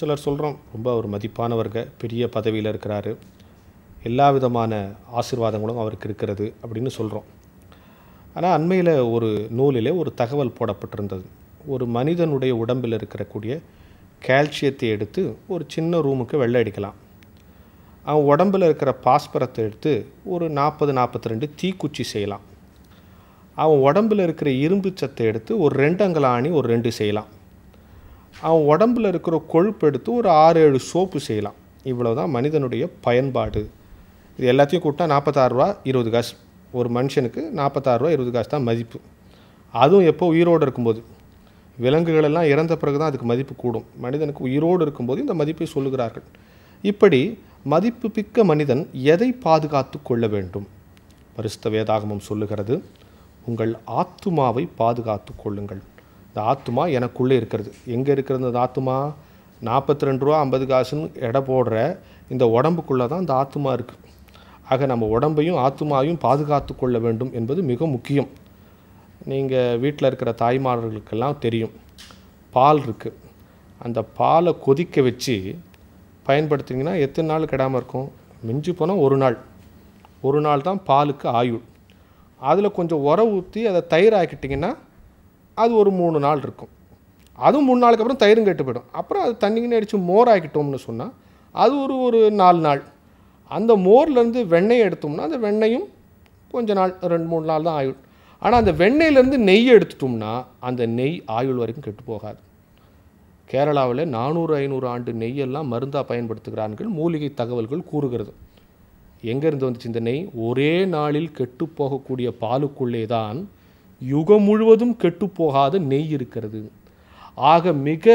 சிலர் சொல்கிறோம் ரொம்ப ஒரு மதிப்பானவர்க பெரிய பதவியில் இருக்கிறாரு எல்லா விதமான ஆசிர்வாதங்களும் அவருக்கு இருக்கிறது அப்படின்னு சொல்கிறோம் ஆனால் அண்மையில் ஒரு நூலிலே ஒரு தகவல் போடப்பட்டிருந்தது ஒரு மனிதனுடைய உடம்பில் இருக்கிறக்கூடிய கால்சியத்தை எடுத்து ஒரு சின்ன ரூமுக்கு வெள்ளை அடிக்கலாம் அவன் உடம்பில் இருக்கிற பாஸ்பரத்தை எடுத்து ஒரு நாற்பது நாற்பத்தி ரெண்டு தீக்குச்சி செய்யலாம் அவன் உடம்பில் இருக்கிற இரும்பு சத்தை எடுத்து ஒரு ரெண்டு அங்கலாணி ஒரு ரெண்டு செய்யலாம் அவன் உடம்பில் இருக்கிற கொழுப்பு எடுத்து ஒரு ஆறு ஏழு சோப்பு செய்யலாம் இவ்வளோ தான் மனிதனுடைய பயன்பாடு இது எல்லாத்தையும் கூப்பிட்டா நாற்பத்தாறு ரூபா இருபது காசு ஒரு மனுஷனுக்கு நாற்பத்தாறு ரூபா இருபது காசு தான் மதிப்பு அதுவும் எப்போ உயிரோடு இருக்கும்போது விலங்குகளெல்லாம் இறந்த பிறகு தான் அதுக்கு மதிப்பு கூடும் மனிதனுக்கு உயிரோடு இருக்கும்போது இந்த மதிப்பை சொல்லுகிறார்கள் இப்படி மதிப்பு மிக்க மனிதன் எதை பாதுகாத்து கொள்ள வேண்டும் பரிசுத்த வேதாகமம் சொல்லுகிறது உங்கள் ஆத்துமாவை பாதுகாத்து கொள்ளுங்கள் இந்த ஆத்துமா எனக்குள்ளே இருக்கிறது எங்கே இருக்கிறது அந்த ஆத்துமா நாற்பத்தி ரெண்டு ரூபா ஐம்பது காசுன்னு எடை போடுற இந்த உடம்புக்குள்ளே தான் இந்த ஆத்துமா இருக்குது ஆக நம்ம உடம்பையும் ஆத்துமாவையும் பாதுகாத்து கொள்ள வேண்டும் என்பது மிக முக்கியம் நீங்கள் வீட்டில் இருக்கிற தாய்மார்களுக்கெல்லாம் தெரியும் பால் இருக்குது அந்த பாலை கொதிக்க வச்சு பயன்படுத்திங்கன்னா எத்தனை நாள் கிடாமல் இருக்கும் மிஞ்சி போனால் ஒரு நாள் ஒரு நாள் தான் பாலுக்கு ஆயுள் அதில் கொஞ்சம் உரம் ஊற்றி அதை தயிர் ஆக்கிட்டிங்கன்னா அது ஒரு மூணு நாள் இருக்கும் அதுவும் மூணு நாளுக்கு அப்புறம் தயிரும் கெட்டு போயிடும் அப்புறம் அது தண்ணிக்குன்னு அடித்து மோர் ஆகிட்டோம்னு சொன்னால் அது ஒரு ஒரு நாலு நாள் அந்த மோர்லேருந்து வெண்ணெய் எடுத்தோம்னா அந்த வெண்ணெயும் கொஞ்ச நாள் ரெண்டு மூணு நாள் தான் ஆயுள் ஆனால் அந்த வெண்ணெயிலேருந்து நெய் எடுத்துட்டோம்னா அந்த நெய் ஆயுள் வரைக்கும் கெட்டு போகாது கேரளாவில் நானூறு ஐநூறு ஆண்டு நெய்யெல்லாம் மருந்தாக பயன்படுத்துகிறார்கள் மூலிகை தகவல்கள் கூறுகிறது எங்கேருந்து வந்துச்சு இந்த நெய் ஒரே நாளில் கெட்டு போகக்கூடிய பாலுக்குள்ளே தான் யுகம் முழுவதும் கெட்டு போகாத நெய் இருக்கிறது ஆக மிக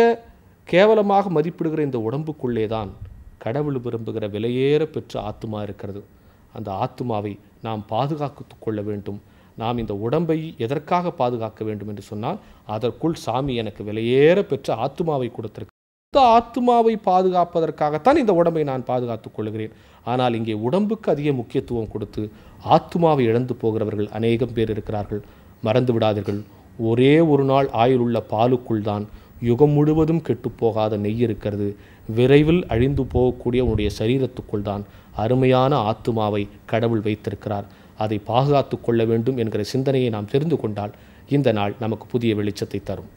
கேவலமாக மதிப்பிடுகிற இந்த உடம்புக்குள்ளே தான் கடவுள் விரும்புகிற விலையேற பெற்ற ஆத்மா இருக்கிறது அந்த ஆத்மாவை நாம் பாதுகாத்து கொள்ள வேண்டும் நாம் இந்த உடம்பை எதற்காக பாதுகாக்க வேண்டும் என்று சொன்னால் அதற்குள் சாமி எனக்கு விலையேற பெற்ற ஆத்மாவை கொடுத்திருக்க இந்த ஆத்மாவை பாதுகாப்பதற்காகத்தான் இந்த உடம்பை நான் பாதுகாத்துக் கொள்கிறேன் ஆனால் இங்கே உடம்புக்கு அதிக முக்கியத்துவம் கொடுத்து ஆத்மாவை இழந்து போகிறவர்கள் அநேகம் பேர் இருக்கிறார்கள் மறந்து விடாதீர்கள் ஒரே ஒரு நாள் ஆயுளுள்ள பாலுக்குள் தான் யுகம் முழுவதும் கெட்டுப்போகாத நெய் இருக்கிறது விரைவில் அழிந்து போகக்கூடிய உன்னுடைய சரீரத்துக்குள் தான் அருமையான ஆத்துமாவை கடவுள் வைத்திருக்கிறார் அதை பாதுகாத்து கொள்ள வேண்டும் என்கிற சிந்தனையை நாம் தெரிந்து கொண்டால் இந்த நாள் நமக்கு புதிய வெளிச்சத்தை தரும்